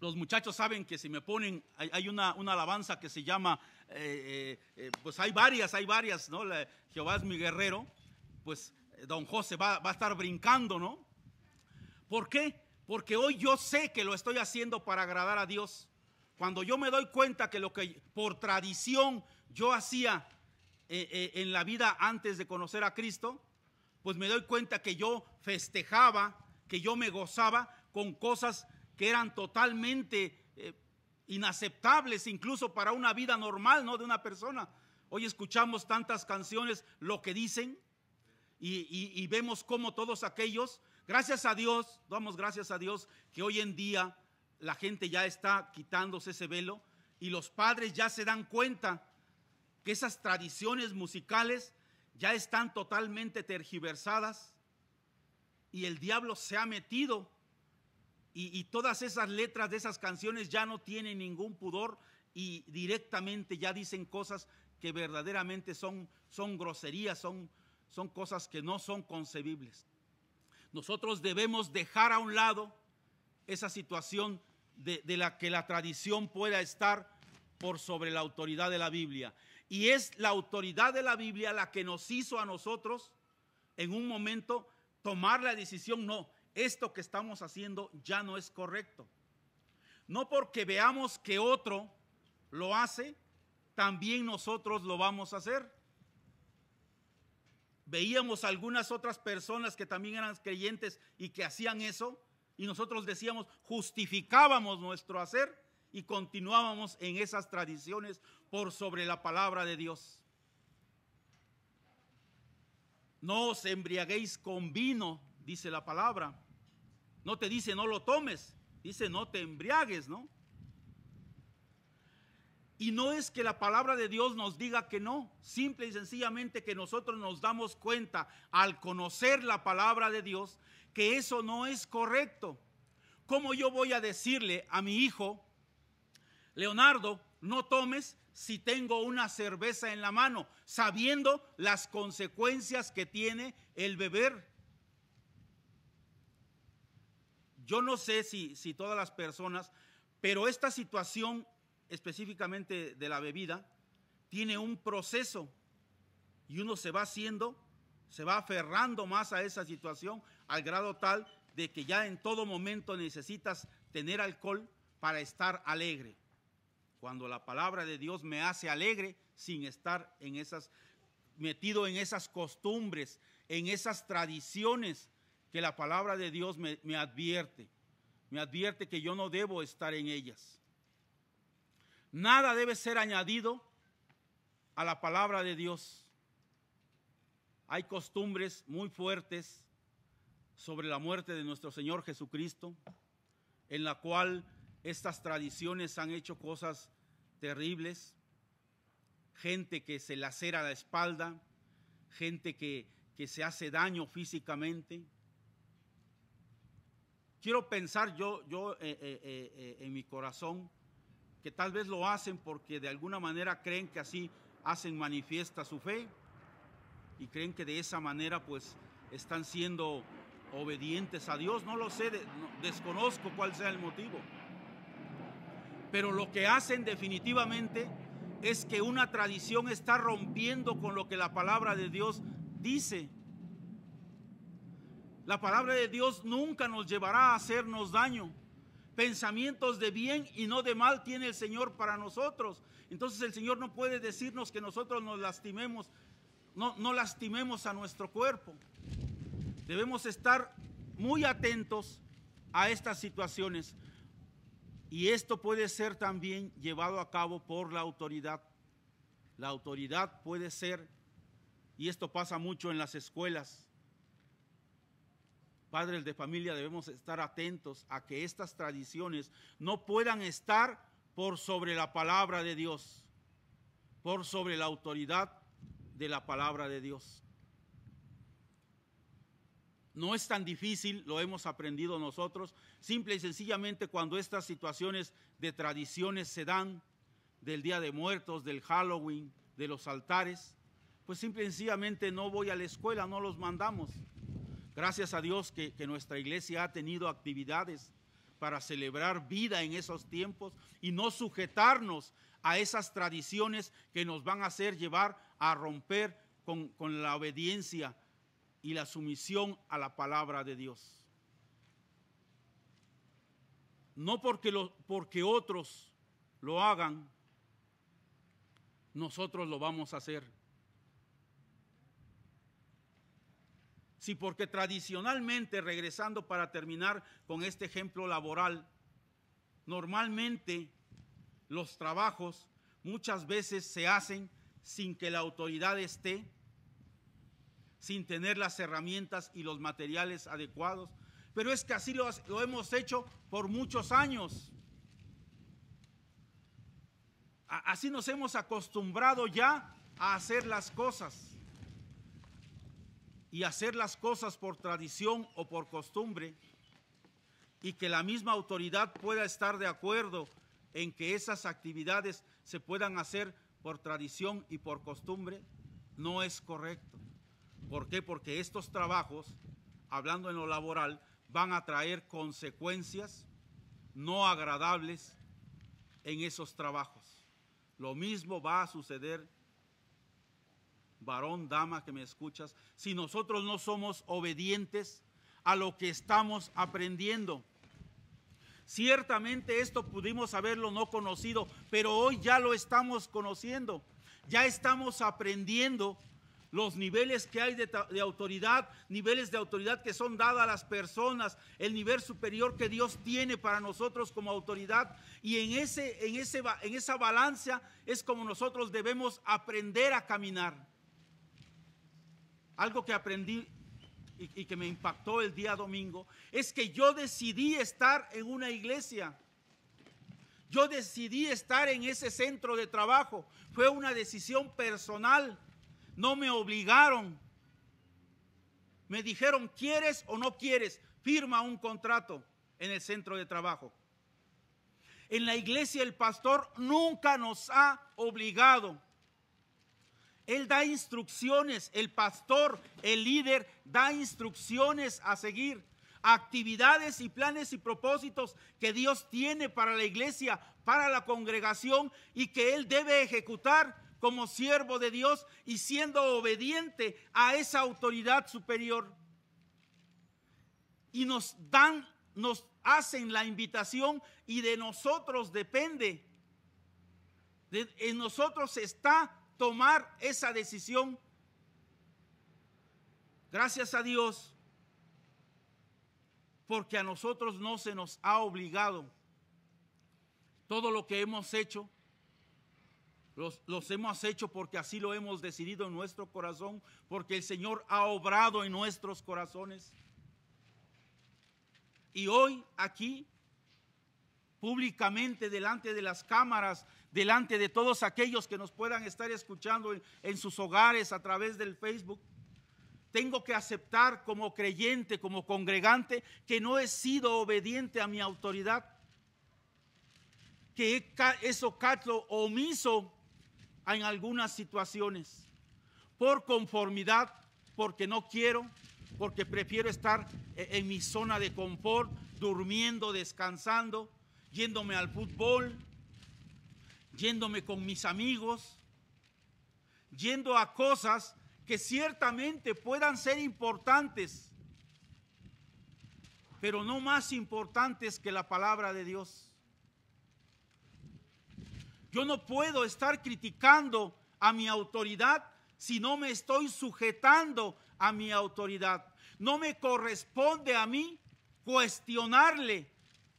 los muchachos saben que si me ponen, hay, una, alabanza que se llama, eh, eh, eh, pues hay varias, hay varias, ¿no? Jehová es mi guerrero, pues don José va, a estar brincando, ¿no? ¿Por qué? Porque hoy yo sé que lo estoy haciendo para agradar a Dios. Cuando yo me doy cuenta que lo que por tradición yo hacía en la vida antes de conocer a Cristo, pues me doy cuenta que yo festejaba, que yo me gozaba con cosas que eran totalmente eh, inaceptables incluso para una vida normal, ¿no? De una persona. Hoy escuchamos tantas canciones, lo que dicen, y, y vemos cómo todos aquellos, gracias a Dios, damos gracias a Dios, que hoy en día la gente ya está quitándose ese velo y los padres ya se dan cuenta que esas tradiciones musicales ya están totalmente tergiversadas y el diablo se ha metido y, todas esas letras de esas canciones ya no tienen ningún pudor y directamente ya dicen cosas que verdaderamente son, son groserías, son, son cosas que no son concebibles. Nosotros debemos dejar a un lado esa situación de, de la que la tradición pueda estar por sobre la autoridad de la Biblia. Y es la autoridad de la Biblia la que nos hizo a nosotros en un momento tomar la decisión, no, esto que estamos haciendo ya no es correcto. No porque veamos que otro lo hace, también nosotros lo vamos a hacer. Veíamos algunas otras personas que también eran creyentes y que hacían eso, y nosotros decíamos, justificábamos nuestro hacer y continuábamos en esas tradiciones por sobre la palabra de Dios. No os embriaguéis con vino dice la palabra. No te dice no lo tomes, dice no te embriagues, ¿no? Y no es que la palabra de Dios nos diga que no, simple y sencillamente que nosotros nos damos cuenta al conocer la palabra de Dios que eso no es correcto. ¿Cómo yo voy a decirle a mi hijo, Leonardo, no tomes si tengo una cerveza en la mano, sabiendo las consecuencias que tiene el beber? Yo no sé si, si todas las personas, pero esta situación específicamente de la bebida tiene un proceso y uno se va haciendo, se va aferrando más a esa situación al grado tal de que ya en todo momento necesitas tener alcohol para estar alegre. Cuando la palabra de Dios me hace alegre sin estar en esas metido en esas costumbres, en esas tradiciones que la palabra de Dios me, advierte, me advierte que yo no debo estar en ellas. Nada debe ser añadido a la palabra de Dios. Hay costumbres muy fuertes sobre la muerte de nuestro Señor Jesucristo, en la cual estas tradiciones han hecho cosas terribles, gente que se lacera la espalda, gente que, que se hace daño físicamente, quiero pensar yo, yo eh, eh, eh, en mi corazón que tal vez lo hacen porque de alguna manera creen que así hacen manifiesta su fe y creen que de esa manera pues están siendo obedientes a Dios. No lo sé, desconozco cuál sea el motivo. Pero lo que hacen definitivamente es que una tradición está rompiendo con lo que la palabra de Dios dice la palabra de Dios nunca nos llevará a hacernos daño. Pensamientos de bien y no de mal tiene el Señor para nosotros. Entonces el Señor no puede decirnos que nosotros nos lastimemos, no, no lastimemos a nuestro cuerpo. Debemos estar muy atentos a estas situaciones. Y esto puede ser también llevado a cabo por la autoridad. La autoridad puede ser, y esto pasa mucho en las escuelas, padres de familia debemos estar atentos a que estas tradiciones no puedan estar por sobre la palabra de Dios, por sobre la autoridad de la palabra de Dios. No es tan difícil, lo hemos aprendido nosotros, simple y sencillamente cuando estas situaciones de tradiciones se dan, del Día de Muertos, del Halloween, de los altares, pues simple y sencillamente no voy a la escuela, no los mandamos. Gracias a Dios que, nuestra iglesia ha tenido actividades para celebrar vida en esos tiempos y no sujetarnos a esas tradiciones que nos van a hacer llevar a romper con, la obediencia y la sumisión a la palabra de Dios. No porque otros lo hagan, nosotros lo vamos a hacer. Sí, porque tradicionalmente, regresando para terminar con este ejemplo laboral, normalmente los trabajos muchas veces se hacen sin que la autoridad esté, sin tener las herramientas y los materiales adecuados. Pero es que así lo, hemos hecho por muchos años. así nos hemos acostumbrado ya a hacer las cosas y hacer las cosas por tradición o por costumbre y que la misma autoridad pueda estar de acuerdo en que esas actividades se puedan hacer por tradición y por costumbre, no es correcto. ¿Por qué? Porque estos trabajos, hablando en lo laboral, van a traer consecuencias no agradables en esos trabajos. Lo mismo va a suceder varón, dama que me escuchas, si nosotros no somos obedientes a lo que estamos aprendiendo. Ciertamente esto pudimos haberlo no conocido, pero hoy ya lo estamos conociendo. Ya estamos aprendiendo los niveles que hay de, autoridad, niveles de autoridad que son dadas a las personas, el nivel superior que Dios tiene para nosotros como autoridad. Y en, ese, en, ese, en esa balanza es como nosotros debemos aprender a caminar algo que aprendí y, que me impactó el día domingo, es que yo decidí estar en una iglesia. Yo decidí estar en ese centro de trabajo. Fue una decisión personal. No me obligaron. Me dijeron, ¿quieres o no quieres? Firma un contrato en el centro de trabajo. En la iglesia el pastor nunca nos ha obligado. Él da instrucciones, el pastor, el líder, da instrucciones a seguir, actividades y planes y propósitos que Dios tiene para la iglesia, para la congregación y que Él debe ejecutar como siervo de Dios y siendo obediente a esa autoridad superior. Y nos dan, nos hacen la invitación y de nosotros depende. en nosotros está tomar esa decisión, gracias a Dios, porque a nosotros no se nos ha obligado todo lo que hemos hecho. Los, hemos hecho porque así lo hemos decidido en nuestro corazón, porque el Señor ha obrado en nuestros corazones. Y hoy aquí públicamente delante de las cámaras, delante de todos aquellos que nos puedan estar escuchando en, sus hogares a través del Facebook. Tengo que aceptar como creyente, como congregante, que no he sido obediente a mi autoridad, que he, eso cato omiso en algunas situaciones, por conformidad, porque no quiero, porque prefiero estar e, en mi zona de confort, durmiendo, descansando yéndome al fútbol, yéndome con mis amigos, yendo a cosas que ciertamente puedan ser importantes, pero no más importantes que la palabra de Dios. Yo no puedo estar criticando a mi autoridad si no me estoy sujetando a mi autoridad. No me corresponde a mí cuestionarle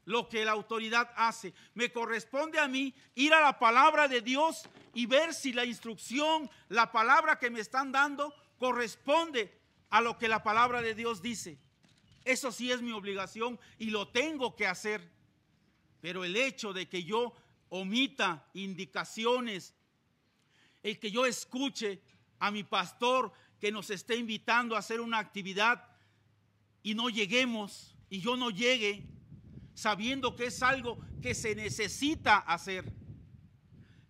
lo que la autoridad hace. Me corresponde a mí ir a la palabra de Dios y ver si la instrucción, la palabra que me están dando, corresponde a lo que la palabra de Dios dice. Eso sí es mi obligación y lo tengo que hacer. Pero el hecho de que yo omita indicaciones, el que yo escuche a mi pastor que nos esté invitando a hacer una actividad y no lleguemos y yo no llegue, sabiendo que es algo que se necesita hacer,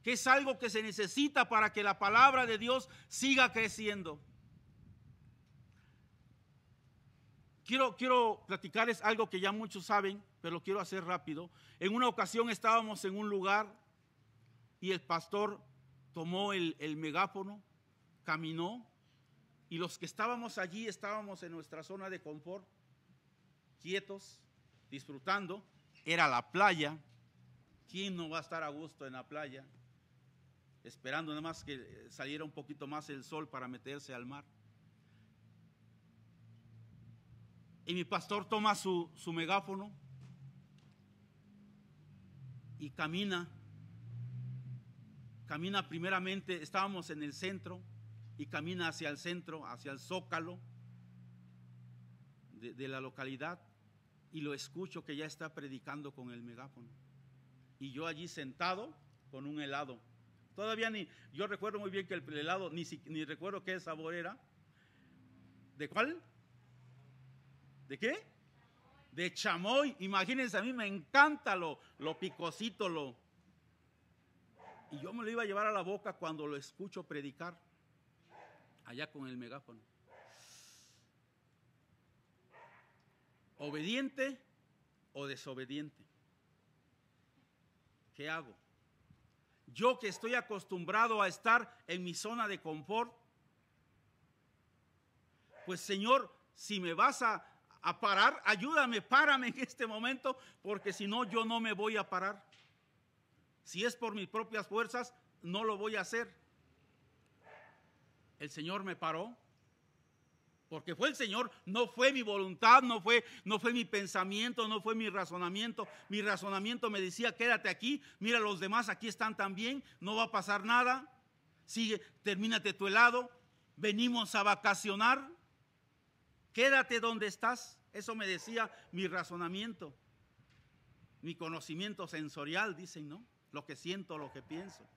que es algo que se necesita para que la palabra de Dios siga creciendo. Quiero, quiero platicarles algo que ya muchos saben, pero lo quiero hacer rápido. En una ocasión estábamos en un lugar y el pastor tomó el, el megáfono, caminó y los que estábamos allí estábamos en nuestra zona de confort, quietos, disfrutando, era la playa. ¿Quién no va a estar a gusto en la playa? Esperando nada más que saliera un poquito más el sol para meterse al mar. Y mi pastor toma su, su megáfono y camina. Camina primeramente, estábamos en el centro y camina hacia el centro, hacia el zócalo de, de la localidad y lo escucho que ya está predicando con el megáfono. Y yo allí sentado con un helado. Todavía ni, yo recuerdo muy bien que el helado, ni, ni recuerdo qué sabor era. ¿De cuál? ¿De qué? De chamoy. Imagínense, a mí me encanta lo, lo picosito, lo... Y yo me lo iba a llevar a la boca cuando lo escucho predicar, allá con el megáfono. obediente o desobediente. ¿Qué hago? Yo que estoy acostumbrado a estar en mi zona de confort, pues Señor, si me vas a, parar, ayúdame, párame en este momento, porque si no, yo no me voy a parar. Si es por mis propias fuerzas, no lo voy a hacer. El Señor me paró porque fue el Señor, no fue mi voluntad, no fue, no fue mi pensamiento, no fue mi razonamiento. Mi razonamiento me decía, quédate aquí, mira los demás aquí están también, no va a pasar nada, sigue, termínate tu helado, venimos a vacacionar, quédate donde estás. Eso me decía mi razonamiento, mi conocimiento sensorial, dicen, ¿no? Lo que siento, lo que pienso.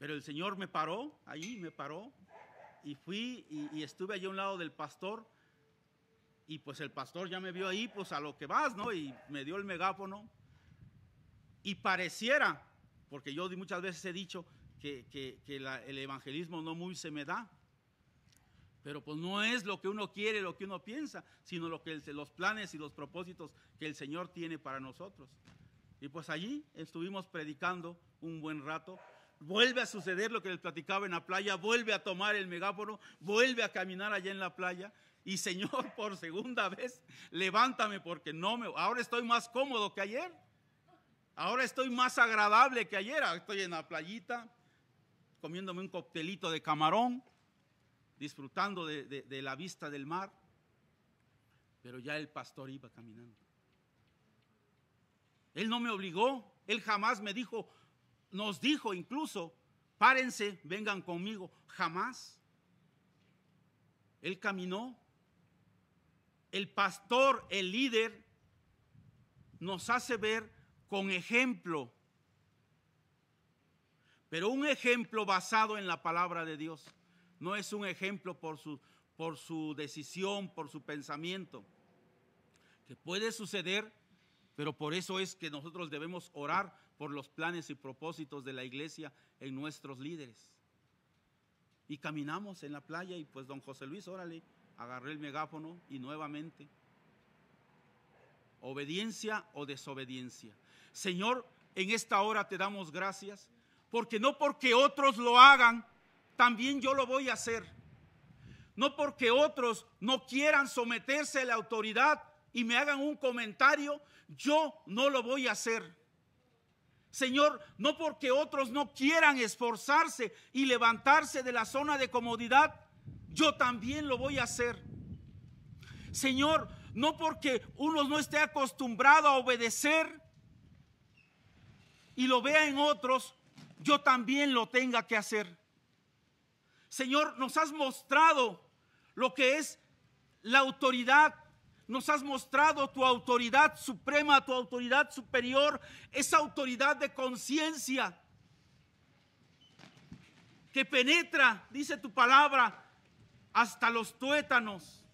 Pero el Señor me paró, ahí me paró, y fui y, estuve allí a un lado del pastor. Y pues el pastor ya me vio ahí, pues a lo que vas, ¿no? Y me dio el megáfono. Y pareciera, porque yo muchas veces he dicho que, el evangelismo no muy se me da, pero pues no es lo que uno quiere, lo que uno piensa, sino lo que los planes y los propósitos que el Señor tiene para nosotros. Y pues allí estuvimos predicando un buen rato Vuelve a suceder lo que les platicaba en la playa, vuelve a tomar el megáforo, vuelve a caminar allá en la playa. Y Señor, por segunda vez, levántame porque no me... Ahora estoy más cómodo que ayer. Ahora estoy más agradable que ayer. Ah, estoy en la playita, comiéndome un coctelito de camarón, disfrutando de la vista del mar. Pero ya el pastor iba caminando. Él no me obligó, él jamás me dijo, nos dijo incluso, párense, vengan conmigo, jamás. Él caminó. El pastor, el líder, nos hace ver con ejemplo, pero un ejemplo basado en la palabra de Dios. No es un ejemplo por su, por su decisión, por su pensamiento, que puede suceder, pero por eso es que nosotros debemos orar por los planes y propósitos de la iglesia en nuestros líderes. Y caminamos en la playa y pues don José Luis, órale, agarré el megáfono y nuevamente. Obediencia o desobediencia. Señor, en esta hora te damos gracias, porque no porque otros lo hagan, también yo lo voy a hacer. No porque otros no quieran someterse a la autoridad y me hagan un comentario, yo no lo voy a hacer. Señor, no porque otros no quieran esforzarse y levantarse de la zona de comodidad, yo también lo voy a hacer. Señor, no porque uno no esté acostumbrado a obedecer y lo vea en otros, yo también lo tenga que hacer. Señor, nos has mostrado lo que es la autoridad nos has mostrado tu autoridad suprema, tu autoridad superior, esa autoridad de conciencia que penetra, dice tu palabra, hasta los tuétanos,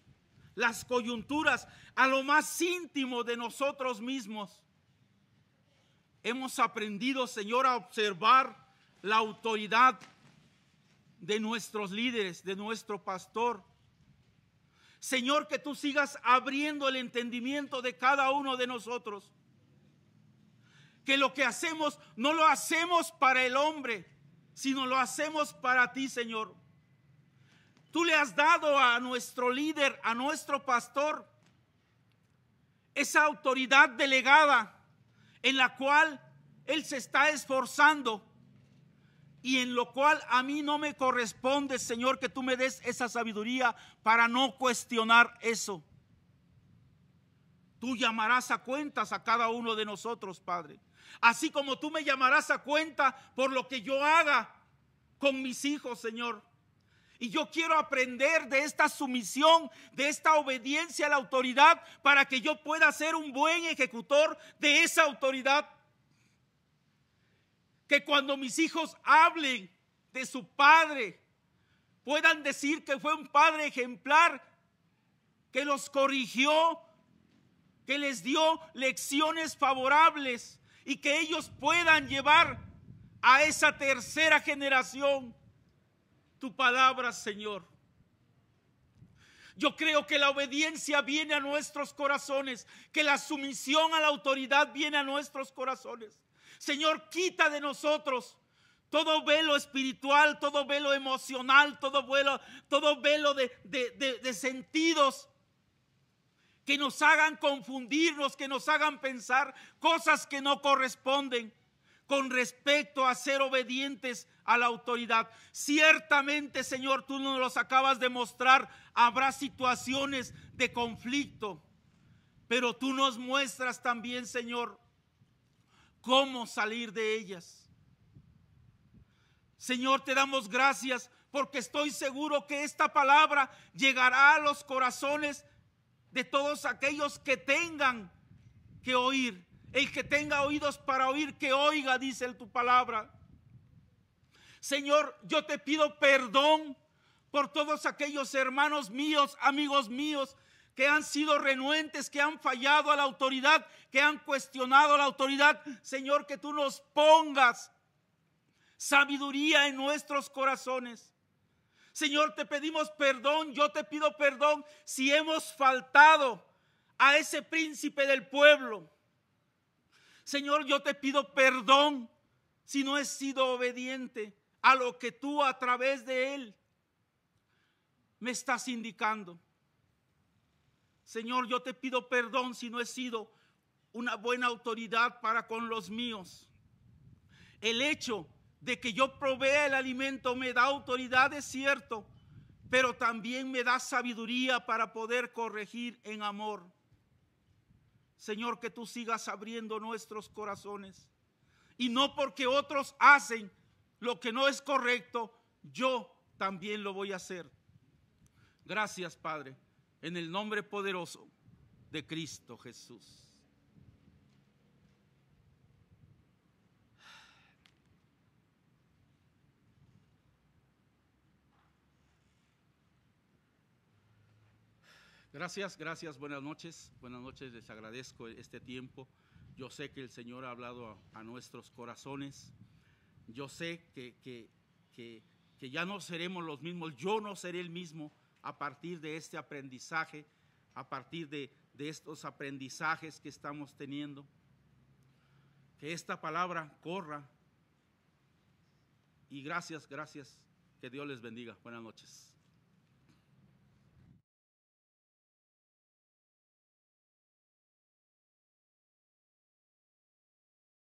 las coyunturas, a lo más íntimo de nosotros mismos. Hemos aprendido, Señor, a observar la autoridad de nuestros líderes, de nuestro pastor Señor, que tú sigas abriendo el entendimiento de cada uno de nosotros. Que lo que hacemos no lo hacemos para el hombre, sino lo hacemos para ti, Señor. Tú le has dado a nuestro líder, a nuestro pastor, esa autoridad delegada en la cual Él se está esforzando y en lo cual a mí no me corresponde, Señor, que tú me des esa sabiduría para no cuestionar eso. Tú llamarás a cuentas a cada uno de nosotros, Padre. Así como tú me llamarás a cuenta por lo que yo haga con mis hijos, Señor. Y yo quiero aprender de esta sumisión, de esta obediencia a la autoridad, para que yo pueda ser un buen ejecutor de esa autoridad que cuando mis hijos hablen de su padre, puedan decir que fue un padre ejemplar, que los corrigió, que les dio lecciones favorables y que ellos puedan llevar a esa tercera generación tu palabra, Señor. Yo creo que la obediencia viene a nuestros corazones, que la sumisión a la autoridad viene a nuestros corazones. Señor, quita de nosotros todo velo espiritual, todo velo emocional, todo velo, todo velo de, de sentidos que nos hagan confundirnos, que nos hagan pensar cosas que no corresponden con respecto a ser obedientes a la autoridad. Ciertamente, Señor, tú nos los acabas de mostrar, habrá situaciones de conflicto, pero tú nos muestras también, Señor, cómo salir de ellas. Señor, te damos gracias porque estoy seguro que esta palabra llegará a los corazones de todos aquellos que tengan que oír. El que tenga oídos para oír, que oiga, dice tu palabra. Señor, yo te pido perdón por todos aquellos hermanos míos, amigos míos, que han sido renuentes, que han fallado a la autoridad, que han cuestionado a la autoridad. Señor, que tú nos pongas sabiduría en nuestros corazones. Señor, te pedimos perdón, yo te pido perdón si hemos faltado a ese príncipe del pueblo. Señor, yo te pido perdón si no he sido obediente a lo que tú a través de él me estás indicando. Señor, yo te pido perdón si no he sido una buena autoridad para con los míos. El hecho de que yo provea el alimento me da autoridad, es cierto, pero también me da sabiduría para poder corregir en amor. Señor, que tú sigas abriendo nuestros corazones. Y no porque otros hacen lo que no es correcto, yo también lo voy a hacer. Gracias, Padre en el nombre poderoso de Cristo Jesús. Gracias, gracias, buenas noches, buenas noches, les agradezco este tiempo. Yo sé que el Señor ha hablado a, nuestros corazones, yo sé que, que ya no seremos los mismos, yo no seré el mismo, a partir de este aprendizaje, a partir de, de estos aprendizajes que estamos teniendo. Que esta palabra corra. Y gracias, gracias. Que Dios les bendiga. Buenas noches.